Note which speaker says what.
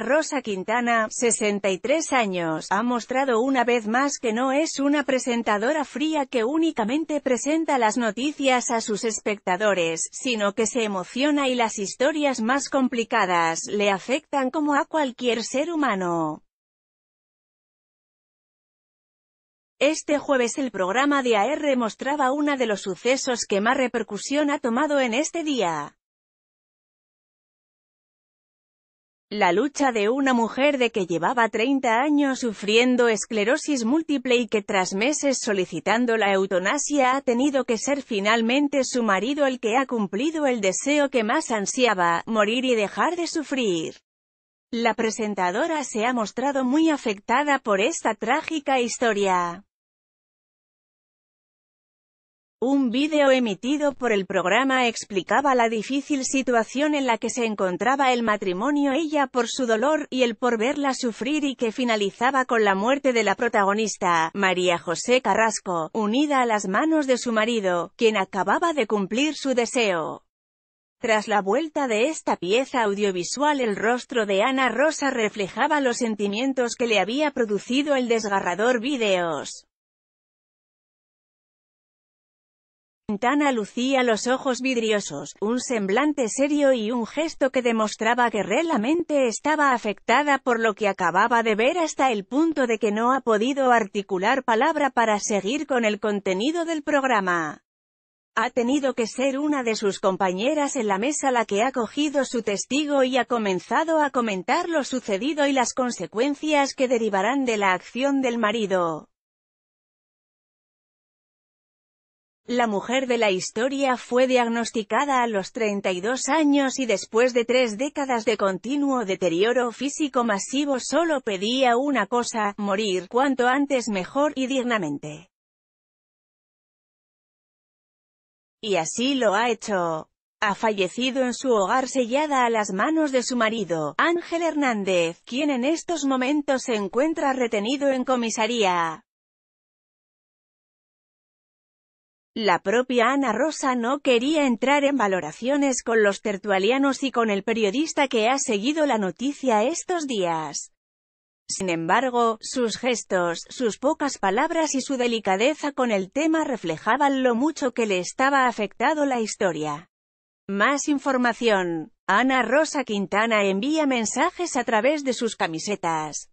Speaker 1: Rosa Quintana, 63 años, ha mostrado una vez más que no es una presentadora fría que únicamente presenta las noticias a sus espectadores, sino que se emociona y las historias más complicadas le afectan como a cualquier ser humano. Este jueves el programa de AR mostraba uno de los sucesos que más repercusión ha tomado en este día. La lucha de una mujer de que llevaba 30 años sufriendo esclerosis múltiple y que tras meses solicitando la eutanasia ha tenido que ser finalmente su marido el que ha cumplido el deseo que más ansiaba, morir y dejar de sufrir. La presentadora se ha mostrado muy afectada por esta trágica historia. Un vídeo emitido por el programa explicaba la difícil situación en la que se encontraba el matrimonio ella por su dolor y el por verla sufrir y que finalizaba con la muerte de la protagonista, María José Carrasco, unida a las manos de su marido, quien acababa de cumplir su deseo. Tras la vuelta de esta pieza audiovisual el rostro de Ana Rosa reflejaba los sentimientos que le había producido el desgarrador vídeos. ventana lucía los ojos vidriosos, un semblante serio y un gesto que demostraba que realmente estaba afectada por lo que acababa de ver hasta el punto de que no ha podido articular palabra para seguir con el contenido del programa. Ha tenido que ser una de sus compañeras en la mesa la que ha cogido su testigo y ha comenzado a comentar lo sucedido y las consecuencias que derivarán de la acción del marido. La mujer de la historia fue diagnosticada a los 32 años y después de tres décadas de continuo deterioro físico masivo solo pedía una cosa, morir cuanto antes mejor y dignamente. Y así lo ha hecho. Ha fallecido en su hogar sellada a las manos de su marido, Ángel Hernández, quien en estos momentos se encuentra retenido en comisaría. La propia Ana Rosa no quería entrar en valoraciones con los tertualianos y con el periodista que ha seguido la noticia estos días. Sin embargo, sus gestos, sus pocas palabras y su delicadeza con el tema reflejaban lo mucho que le estaba afectado la historia. Más información. Ana Rosa Quintana envía mensajes a través de sus camisetas.